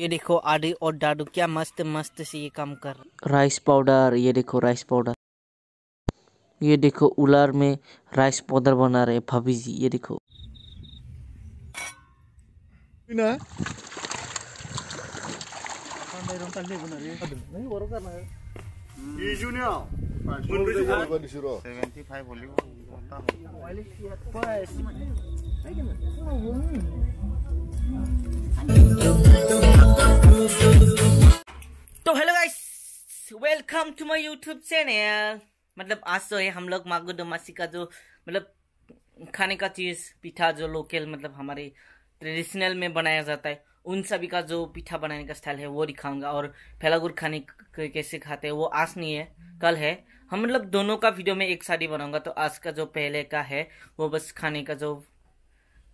ये देखो आदि और दादू क्या मस्त मस्त से ये काम कर राइस पाउडर ये देखो राइस पाउडर ये देखो उलार में राइस पाउडर बना रहे भाभी जी ये देखो ना तो hello guys welcome to my YouTube channel मतलब आज तो है हम लोग मागो दमासी का जो मतलब खाने का चीज़ पिठा जो लोकल मतलब हमारे ट्रेडिशनल में बनाया जाता है उन सभी का जो पिठा बनाने का स्टाइल है वो दिखाऊंगा और फैलागुर खाने कैसे खाते हैं वो आज नहीं है कल है हम मतलब दोनों का वीडियो में एक साथ ही बनाऊंगा तो आज का जो पहले का है वो बस खाने का जो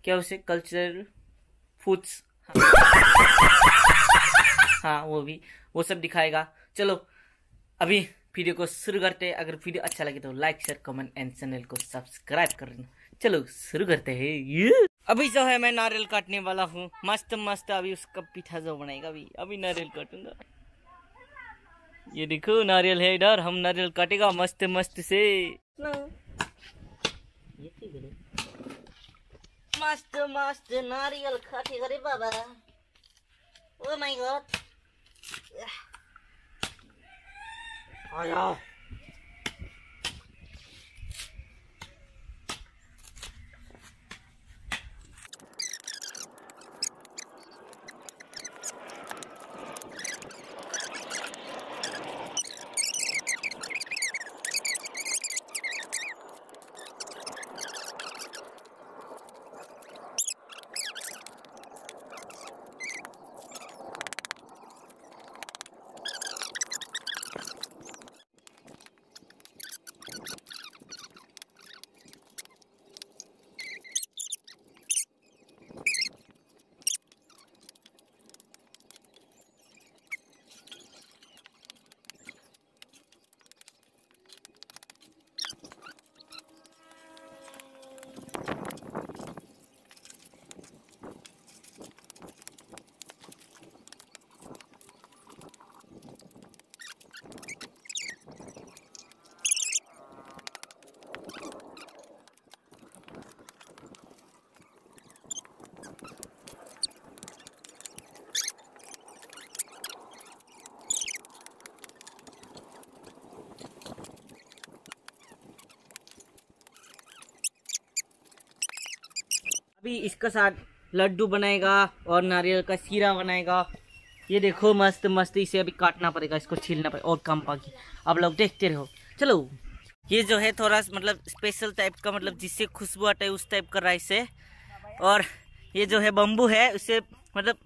क्या उसे कल्चर फूड्स हाँ।, हाँ वो भी वो सब दिखाएगा चलो अभी वीडियो को शुरू करते हैं अगर वीडियो अच्छा लगे तो like share comment and channel को सब्सक्राइब कर चलो शुरू करते हैं ये अभी जो है मैं नारियल काटने वाला हूँ मस्त मस्त अभी उसका पीठा जो बनाएगा अभी अभी नारियल काटूंगा ये देखो नारियल है इधर हम नारियल काटेगा मस्त मस्त से हाँ। मस्त मस्त नारियल खाते अरे बाबा ओ माय गॉड आया भी इसके साथ लड्डू बनाएगा और नारियल का सीरा बनाएगा ये देखो मस्त मस्त इसे अभी काटना पड़ेगा इसको छीलना पड़ेगा और कम पाकि आप लोग देखते रहो चलो ये जो है थोड़ा मतलब स्पेशल टाइप का मतलब जिससे खुशबू आता है उस टाइप का राइस है और ये जो है बम्बू है उसे मतलब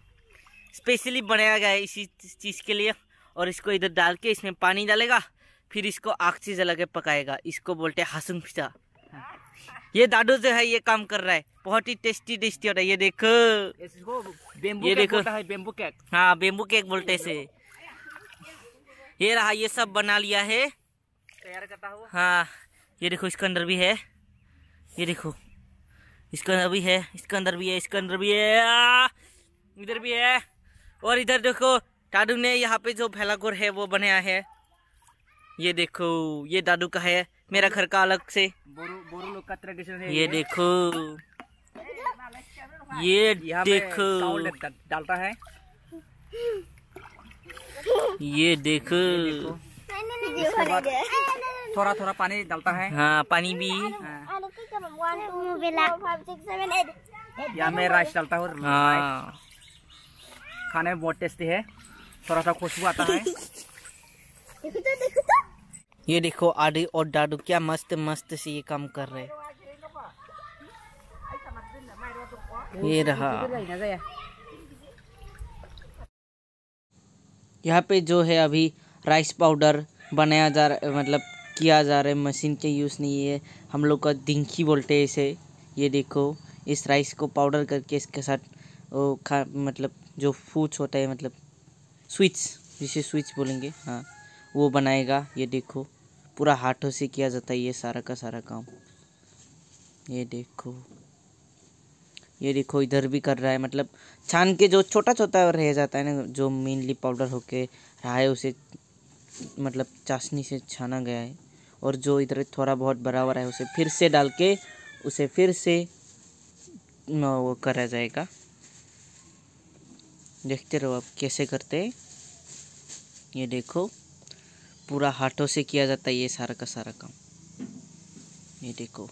स्पेशली बनाया गया है इसी चीज़ के लिए और इसको इधर डाल के इसमें पानी डालेगा फिर इसको आग से जला के पकाएगा इसको बोलते हैं हसुन पिसा ये दादू जो है ये काम कर रहा है बहुत ही टेस्टी टेस्टी हो रहा है ये देखो ये देखो बेम्बू केक हाँ बेम्बू केक बोलते से ये रहा ये सब बना लिया है तैयार करता हुआ हाँ ये देखो इसके अंदर भी है ये देखो इसके अंदर भी है इसके अंदर भी है इसके अंदर भी है इधर भी है और इधर देखो दादू ने यहाँ पे जो भेलागोर है वो बनाया है ये देखो ये दादू का है मेरा घर का अलग से ये देखो ये देखो डालता है ये देखो थोड़ा थोड़ा पानी डालता है हाँ पानी भी हाँ। यहाँ मैं राइस डालता हूँ हाँ। खाने में बहुत टेस्टी है थोड़ा सा खुशबू आता है देखो तो ये देखो आदि और दादू क्या मस्त मस्त से ये काम कर रहे ये रहा यहाँ पे जो है अभी राइस पाउडर बनाया जा रहा मतलब किया जा रहा है मशीन के यूज़ नहीं है हम लोग का दिंखी बोलते हैं इसे ये देखो इस राइस को पाउडर करके इसके साथ वो खा मतलब जो फूड्स होता है मतलब स्विच जिसे स्विच बोलेंगे हाँ वो बनाएगा ये देखो पूरा हाथों से किया जाता है ये सारा का सारा काम ये देखो ये देखो इधर भी कर रहा है मतलब छान के जो छोटा छोटा रह जाता है ना जो मेनली पाउडर होके रहा है उसे मतलब चाशनी से छाना गया है और जो इधर थोड़ा बहुत बड़ा हुआ है उसे फिर से डाल के उसे फिर से वो करा जाएगा देखते रहो आप कैसे करते हैं ये देखो पूरा हाथों से किया जाता है ये सारा का सारा काम ये देखो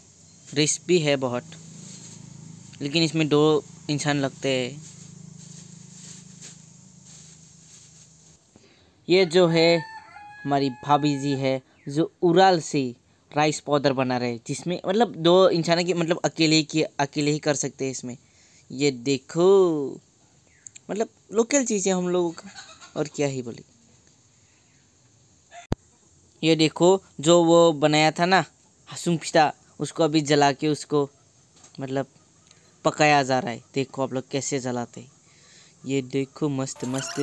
रिस्क भी है बहुत लेकिन इसमें दो इंसान लगते हैं ये जो है हमारी भाभी जी है जो उराल से राइस पाउडर बना रहे जिसमें मतलब दो इंसान की मतलब अकेले ही की अकेले ही कर सकते हैं इसमें ये देखो मतलब लोकल चीज़ है हम लोगों का और क्या ही बोले ये देखो जो वो बनाया था ना हसुम पिता उसको अभी जला के उसको मतलब पकाया जा रहा है देखो आप लोग कैसे जलाते ये देखो मस्त मस्त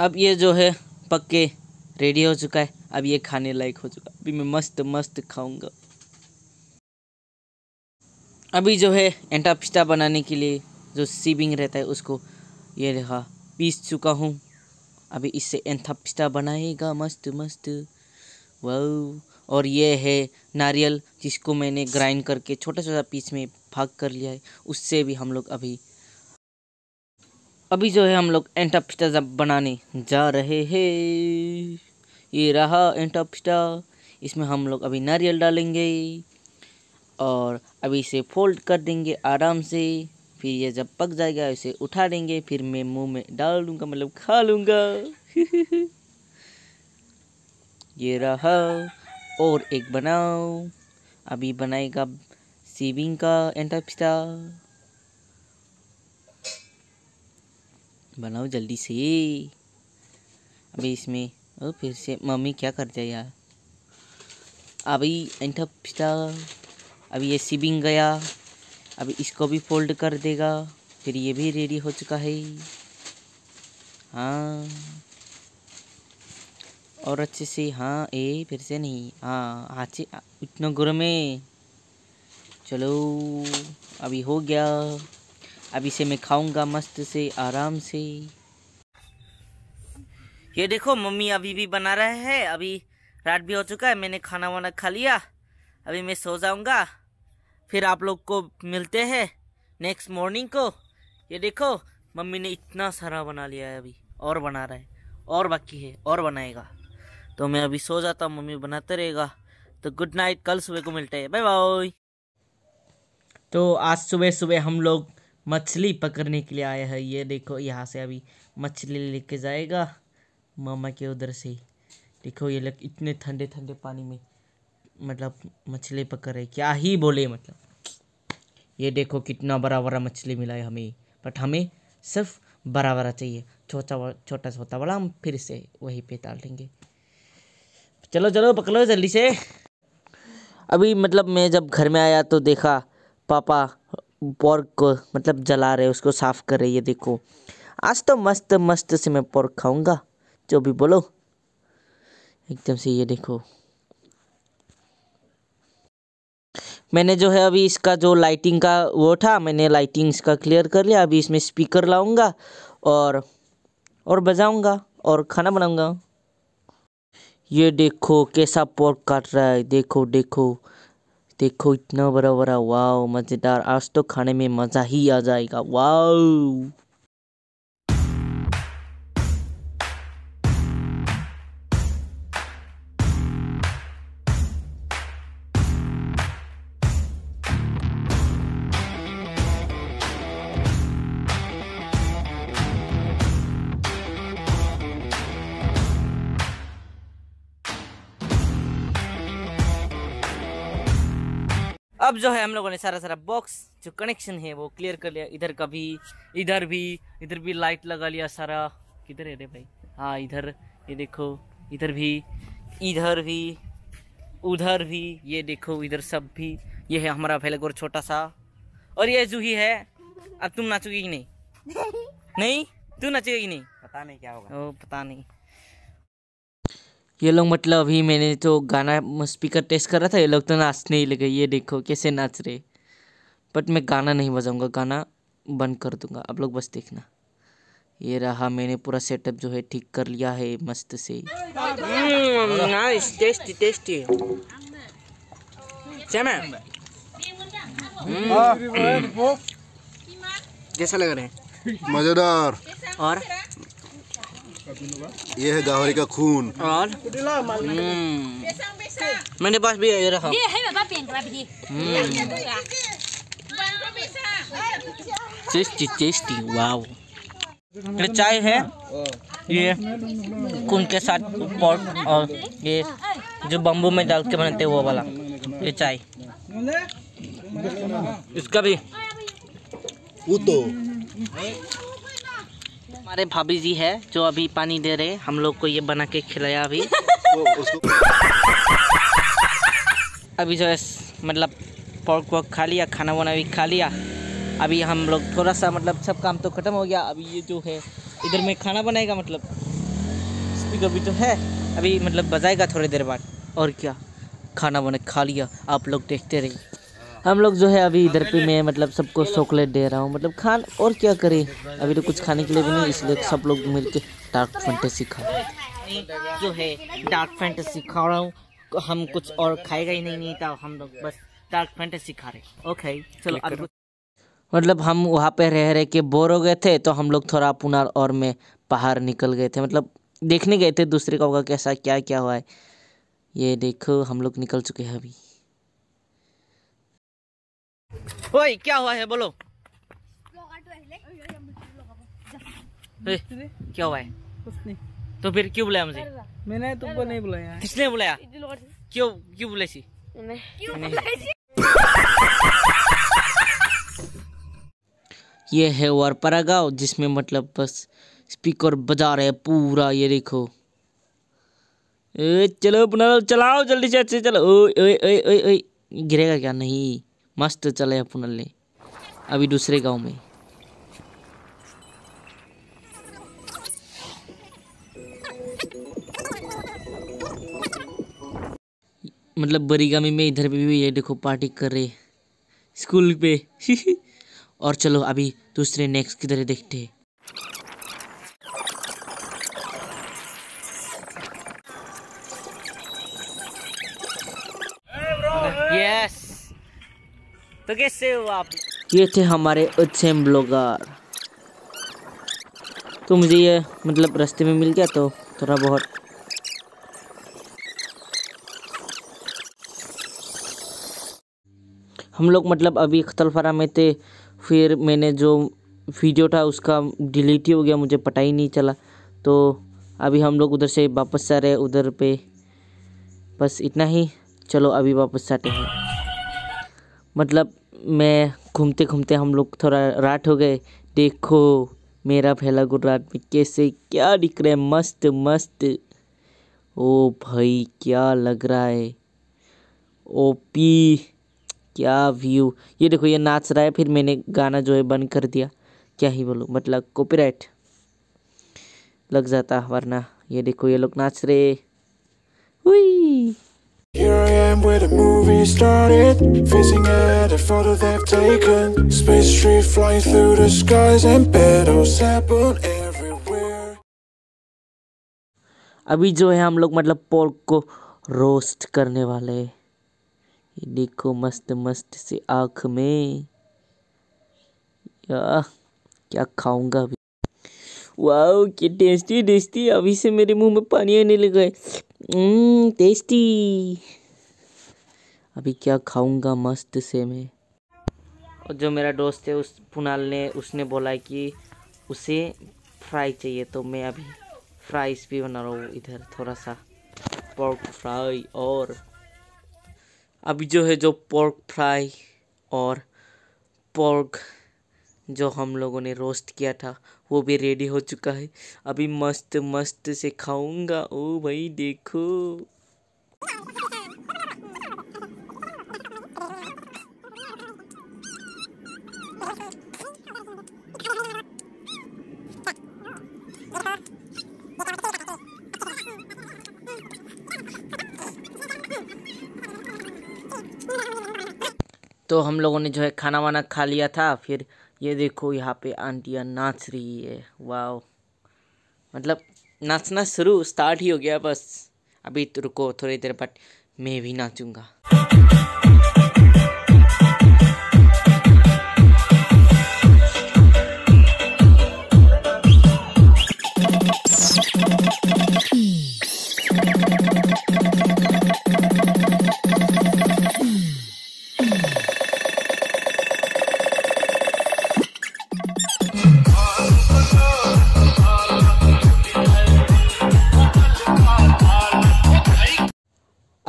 अब ये जो है पक्के रेडी हो चुका है अब ये खाने लायक हो चुका है अभी मैं मस्त मस्त खाऊंगा अभी जो है एंटा पिस्ता बनाने के लिए जो सीबिंग रहता है उसको ये रहा पीस चुका हूँ अभी इससे एंथा पिस्ता बनाएगा मस्त मस्त वह और ये है नारियल जिसको मैंने ग्राइंड करके छोटा छोटा पीस में भाग कर लिया है उससे भी हम लोग अभी अभी जो है हम लोग एंटा पिस्टा बनाने जा रहे हैं ये रहा एंटा पिस्टा इसमें हम लोग अभी नारियल डालेंगे और अभी इसे फोल्ड कर देंगे आराम से फिर ये जब पक जाएगा इसे उठा देंगे फिर मैं मुंह में डाल दूंगा मतलब खा लूँगा ये रहा और एक बनाओ अभी बनाएगा सीविंग का एंटापिस्टा बनाओ जल्दी से अभी इसमें ओ फिर से मम्मी क्या करते यार अभी एंठा फिटा अभी ये सिबिंग गया अभी इसको भी फोल्ड कर देगा फिर ये भी रेडी हो चुका है हाँ और अच्छे से हाँ ए फिर से नहीं हाँ अच्छे इतना गुरमे चलो अभी हो गया अब इसे मैं खाऊंगा मस्त से आराम से ये देखो मम्मी अभी भी बना रहे हैं अभी रात भी हो चुका है मैंने खाना वाना खा लिया अभी मैं सो जाऊंगा फिर आप लोग को मिलते हैं नेक्स्ट मॉर्निंग को ये देखो मम्मी ने इतना सारा बना लिया है अभी और बना रहा है और बाकी है और बनाएगा तो मैं अभी सो जाता हूँ मम्मी बनाते रहेगा तो गुड नाइट कल सुबह को मिलते हैं बाय बाय तो आज सुबह सुबह हम लोग मछली पकड़ने के लिए आया है ये देखो यहाँ से अभी मछली लेके जाएगा मामा के उधर से देखो ये लोग इतने ठंडे ठंडे पानी में मतलब मछली पकड़ रहे क्या ही बोले मतलब ये देखो कितना बड़ा बड़ा मछली मिला है हमें बट हमें सिर्फ बड़ा बड़ा चाहिए छोटा छोटा छोटा बड़ा हम फिर से वहीं पे डाल देंगे चलो चलो पकड़ो जल्दी से अभी मतलब मैं जब घर में आया तो देखा पापा पोर्क को मतलब जला रहे उसको साफ कर रही है देखो आज तो मस्त मस्त से मैं पोर्क खाऊंगा जो भी बोलो एकदम से ये देखो मैंने जो है अभी इसका जो लाइटिंग का वो था मैंने लाइटिंग इसका क्लियर कर लिया अभी इसमें स्पीकर लाऊंगा और और बजाऊंगा और खाना बनाऊंगा ये देखो कैसा पोर्क काट रहा है देखो देखो देखो इतना बड़ा बड़ा वाव मजेदार आज तो खाने में मजा ही आ जाएगा वाव अब जो है हम लोगों ने सारा सारा बॉक्स जो कनेक्शन है वो क्लियर कर लिया इधर का भी इधर भी इधर भी लाइट लगा लिया सारा किधर है रे भाई हाँ इधर ये देखो इधर भी इधर भी उधर भी ये देखो इधर सब भी ये है हमारा फेलगोर छोटा सा और ये जूही है अब तुम नाचोगे कि नहीं नहीं तू नाचेगा कि नहीं पता नहीं क्या होगा ओ पता नहीं ये लोग मतलब अभी मैंने तो गाना स्पीकर टेस्ट करा था ये लोग तो नाचने ही लगे ये देखो कैसे नाच रहे बट मैं गाना नहीं बजाऊंगा गाना बंद कर दूंगा आप लोग बस देखना ये रहा मैंने पूरा सेटअप जो है ठीक कर लिया है मस्त से नाइस टेस्टी टेस्टी कैसा लग रहा है मज़ेदार और ये है गावरी का खून और हम्म। मेरे पास भी है ये रखा टेस्टी टेस्टी वाव ये चाय है ये खून के साथ पॉट और ये जो बम्बू में डाल के बनाते वो वाला ये चाय इसका भी वो तो हमारे भाभी जी है जो अभी पानी दे रहे हम लोग को ये बना के खिलाया अभी अभी जो है मतलब पॉर्क वॉक खा लिया खाना वाना भी खा लिया अभी हम लोग थोड़ा सा मतलब सब काम तो ख़त्म हो गया अभी ये जो है इधर में खाना बनाएगा मतलब स्पीकर भी तो है अभी मतलब बजाएगा थोड़ी देर बाद और क्या खाना बना खा लिया आप लोग देखते रहिए हम लोग जो है अभी इधर पे मैं मतलब सबको चॉकलेट दे रहा हूँ मतलब खान और क्या करें अभी तो कुछ खाने के लिए भी नहीं इसलिए तो सब लोग मिल के डार्क फैंटेसी खा जो है डार्क फैंटेसी खा रहा हूँ हम कुछ और खाएगा ही नहीं नहीं था तो हम लोग बस डार्क फैंटेसी खा रहे ओके चलो मतलब हम वहाँ पे रह रहे के बोर हो गए थे तो हम लोग थोड़ा पुनर और में बाहर निकल गए थे मतलब देखने गए थे दूसरे का होगा कैसा क्या क्या हुआ है ये देखो हम लोग निकल चुके हैं अभी ओए क्या हुआ है बोलो क्या हुआ है कुछ नहीं तो फिर क्यों बुलाया मुझे मैंने तुमको नहीं बुलाया किसने बुलाया क्यों क्यों बुलाई सी ये है वारपारा गाँव जिसमें मतलब बस स्पीकर बजा रहे पूरा ये देखो ए चलो अपना चलाओ जल्दी से चलो ओ ओ ओ ओ गिरेगा क्या नहीं मस्त चले अपन ले अभी दूसरे गांव में मतलब बरीगामी में इधर भी, भी ये देखो पार्टी कर रहे स्कूल पे और चलो अभी दूसरे नेक्स्ट किधर देखते हैं तो कैसे हो आप ये थे हमारे अच्छे ब्लॉगर तो मुझे ये मतलब रास्ते में मिल गया तो थोड़ा बहुत हम लोग मतलब अभी अख्तलफरा में थे फिर मैंने जो वीडियो था उसका डिलीट ही हो गया मुझे पता ही नहीं चला तो अभी हम लोग उधर से वापस आ रहे उधर पे बस इतना ही चलो अभी वापस आते हैं मतलब मैं घूमते घूमते हम लोग थोड़ा रात हो गए देखो मेरा फैला गुर्राट में कैसे क्या दिख रहा है मस्त मस्त ओ भाई क्या लग रहा है ओपी क्या व्यू ये देखो ये नाच रहा है फिर मैंने गाना जो है बंद कर दिया क्या ही बोलूँ मतलब कॉपीराइट लग जाता वरना ये देखो ये लोग नाच रहे हुई Here I am where the movie started Facing at a photo they've taken Space tree flying through the skies And battles happen everywhere अभी जो है हम लोग मतलब पोर्क को रोस्ट करने वाले देखो मस्त मस्त से आँख में या क्या खाऊंगा अभी वाह क्या टेस्टी टेस्टी अभी से मेरे मुंह में पानी आने लगा है टेस्टी हम्म, अभी क्या खाऊंगा मस्त से मैं और जो मेरा दोस्त है उस पुनाल ने उसने बोला कि उसे फ्राई चाहिए तो मैं अभी फ्राइज भी बना रहा हूँ इधर थोड़ा सा पोर्क फ्राई और अभी जो है जो पोर्क फ्राई और पोर्क जो हम लोगों ने रोस्ट किया था वो भी रेडी हो चुका है अभी मस्त मस्त से खाऊंगा ओ भाई देखो तो हम लोगों ने जो है खाना वाना खा लिया था फिर ये देखो यहाँ पे आंटियाँ नाच रही है वाह मतलब नाचना शुरू स्टार्ट ही हो गया बस अभी तो रुको थोड़ी देर बाद मैं भी नाचूंगा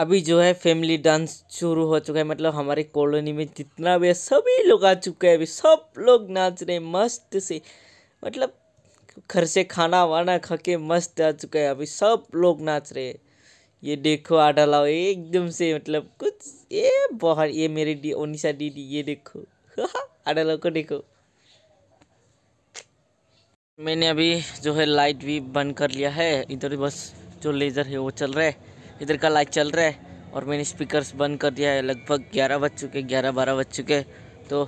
अभी जो है फैमिली डांस शुरू हो चुका है मतलब हमारे कॉलोनी में जितना भी है सभी लोग आ चुके हैं अभी सब लोग नाच रहे मस्त से मतलब घर से खाना वाना खा के मस्त आ चुका है अभी सब लोग नाच रहे ये देखो आडा लाओ एकदम से मतलब कुछ ये बहुत ये मेरी दी ओनिशा दीदी ये देखो आडा लाओ को देखो मैंने अभी जो है लाइट भी बंद कर लिया है इधर बस जो लेज़र है वो चल रहा है इधर का लाइट चल रहा है और मैंने स्पीकर्स बंद कर दिया है लगभग ग्यारह बज चुके ग्यारह बारह बज चुके तो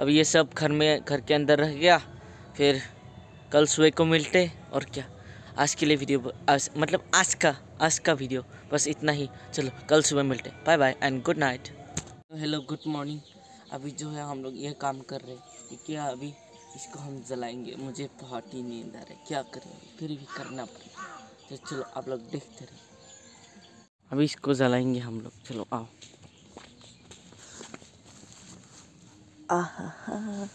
अब ये सब घर में घर के अंदर रह गया फिर कल सुबह को मिलते और क्या आज के लिए वीडियो आज मतलब आज का आज का वीडियो बस इतना ही चलो कल सुबह मिलते bye bye and good night hello good morning अभी जो है हम लोग ये काम कर रहे हैं क्या अभी इसको हम जलाएंगे मुझे बहुत ही नींद आ रहा है क्या करें फिर भी करना पड़ेगा तो चलो आप लोग देखते रहे अभी इसको जलाएंगे हम लोग चलो आओ आहा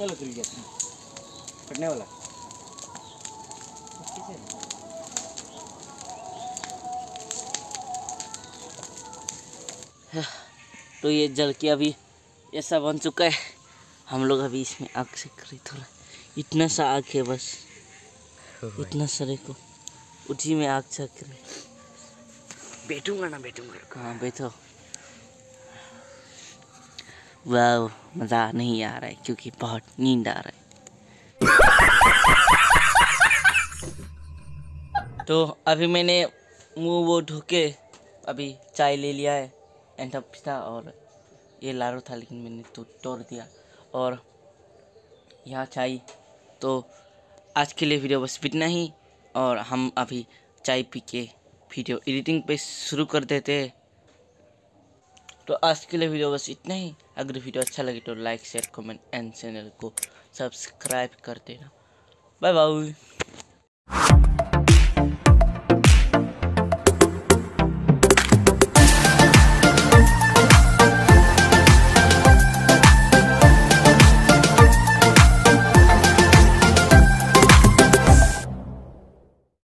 चलो चल गया कटने वाला हाँ, तो ये जल के अभी ऐसा बन चुका है हम लोग अभी इसमें आग से करें थोड़ा इतना सा आग है बस इतना सरे को उठी में आग से करें बैठूंगा ना बैठूंगा हाँ बैठो वाह मज़ा नहीं आ रहा है क्योंकि बहुत नींद आ रहा है तो अभी मैंने मुंह वो के अभी चाय ले लिया है एंड पिता और ये लारू था लेकिन मैंने तो तोड़ दिया और यहाँ चाय तो आज के लिए वीडियो बस इतना ही और हम अभी चाय पी के वीडियो एडिटिंग पे शुरू कर देते हैं तो आज के लिए वीडियो बस इतना ही अगर वीडियो अच्छा लगे तो like share comment and channel को सब्सक्राइब कर देना बाय बाय